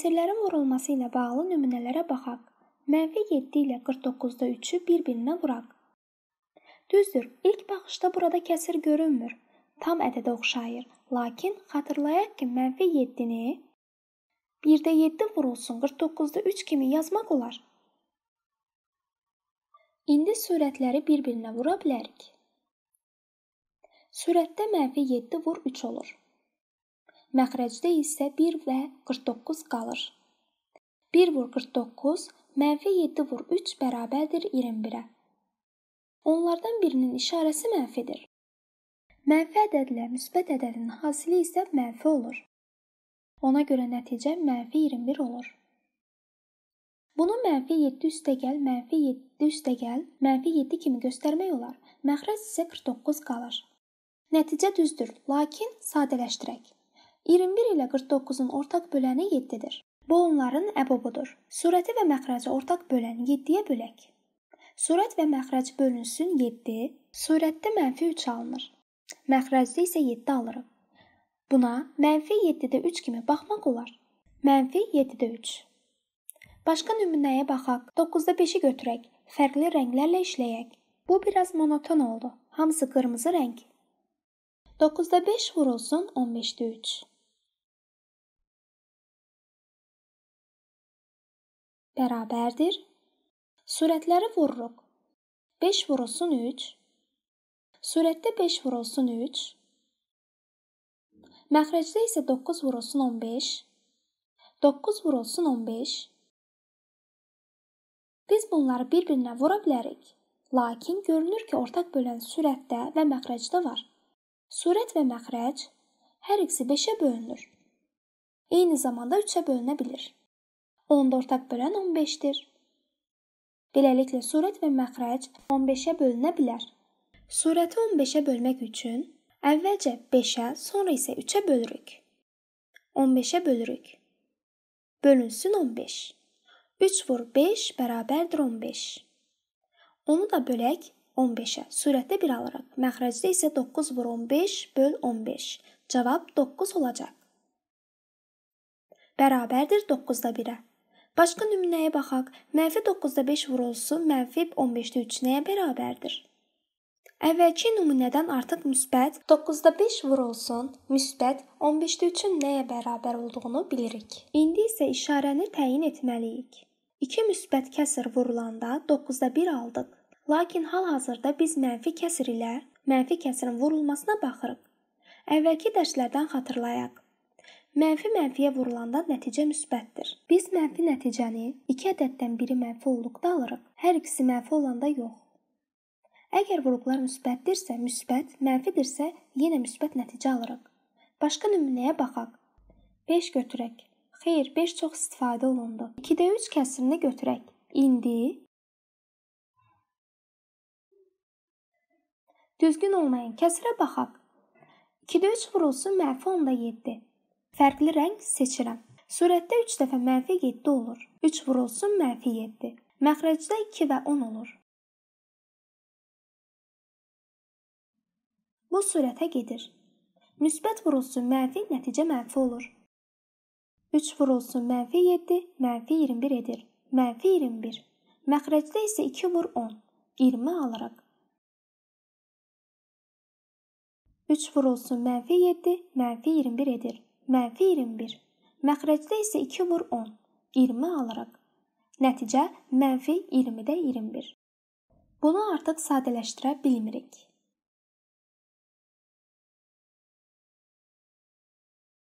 Əsirlərin vurulması ilə bağlı nümunələrə baxaq. Mənfi 7 ilə 49-da 3-ü bir-birinə vuraq. Düzdür, ilk baxışda burada kəsir görünmür. Tam ədədə oxşayır. Lakin xatırlayaq ki, mənfi 7-ni 1-də 7 vurulsun 49-da 3 kimi yazmaq olar. İndi sürətləri bir-birinə vura bilərik. Sürətdə mənfi 7 vur 3 olur məxrəcdə isə 1 və 49 qalır. 1 vur 49 mənfi 7 vur 3 bərabərdir 21-ə. Onlardan birinin işarəsi mənfidir. Mənfi ədədlə müsbət ədədin hasili isə mənfi olur. Ona görə nəticə mənfi 21 olur. Bunu mənfi 7 üstə gəl, mənfi 7 üstə gəl, mənfi 7 kimi göstərmək olar. Məxrəc isə 49 qalır. Nəticə düzdür, lakin sadələşdirək. 21 ilə 49-un ortaq böləni 7-dir. Bu onların əbobudur. Sürəti və məxrəci ortaq böləni 7-yə bölək. Sürət və məxrəc bölünsün 7, sürətdə -3 alınır. Məxrəcdə isə 7 alırıq. Buna -7-də 3 kimi baxmaq olar. -7-də 3. Başqa nümunəyə baxaq. 9-da 5-i götürək. Fərqli rənglərlə işləyək. Bu biraz monoton oldu. Hamısı qırmızı rəng. 9-da 5 vurulsun 15-də 3. Bərabərdir. Sürətləri vururuq. 5 vurulsun 3. Sürətdə 5 vurulsun 3. Məxrəcdə isə 9 vurulsun 15. 9 vurulsun 15. Biz bunları bir-birinə vura bilərik. Lakin görünür ki, ortaq bölən sürətdə və məxrəcdə var. Surət və məxrəc hər ikisi 5-ə bölünür. Eyni zamanda 3-ə bölünə bilir. Onda ortaq bölən 15-dir. Beləliklə surət və məxrəc 15-ə bölünə bilər. Surəti 15-ə bölmək üçün əvvəlcə 5-ə, sonra isə 3-ə bölürük. 15-ə bölürük. Bölünsün 15. 3 vur 5 bərabərdir 15. Onu da bölək 15-ə, sürəti 1 alırıq. Məxrəcdə isə 9 vur 15 böl 15. Cavab 9 olacaq. Bərabərdir 9-da 1-ə. Başqa nümunəyə baxaq. Mənfi 9-da 5 vurulsun, mənfi 15-də 3 nəyə bərabərdir? Əvvəlki nümunədən artıq müsbət 9-da 5 vurulsun, müsbət 15-də 3-ün nəyə bərabər olduğunu bilirik. İndi isə işarəni təyin etməliyik. 2 müsbət kəsr vurulanda 9-da 1 aldıq. Lakin hal-hazırda biz mənfi kəsir ilə mənfi kəsirin vurulmasına baxırıq. Əvvəlki dərslərdən xatırlayaq. Mənfi mənfiyə vurulanda nəticə müsbətdir. Biz mənfi nəticəni 2 ədəddən biri mənfi olduqda alırıq. Hər ikisi mənfi olanda yox. Əgər vurğular müsbətdirsə, müsbət, mənfidirsə, yenə müsbət nəticə alırıq. Başqa nümunəyə baxaq. 5 götürək. Xeyr, 5 çox istifadə olundu. 2-də 3 kəsirini götürək. İndi Düzgün olmayan kəsirə baxaq. 2-də 3 vurulsun -7. Fərqli rəng seçirəm. Surətdə 3 dəfə -7 olur. 3 vurulsun -7. Məxrəcdə 2 və 10 olur. Bu sürətə gedir. Müsbət vurulsun mənfi, nəticə mənfi olur. 3 vurulsun mənfi 7, mənfi 21 edir. Mənfi 21. Məxrəcdə isə 2 vur 10. 20 alırıq. 3 vurulsun mənfi 7, mənfi 21 edir. Mənfi 21. Məxrəcdə isə 2 vur 10, 20 alırıq. Nəticə mənfi 20-də 21. Bunu artıq sadələşdirə bilmirik.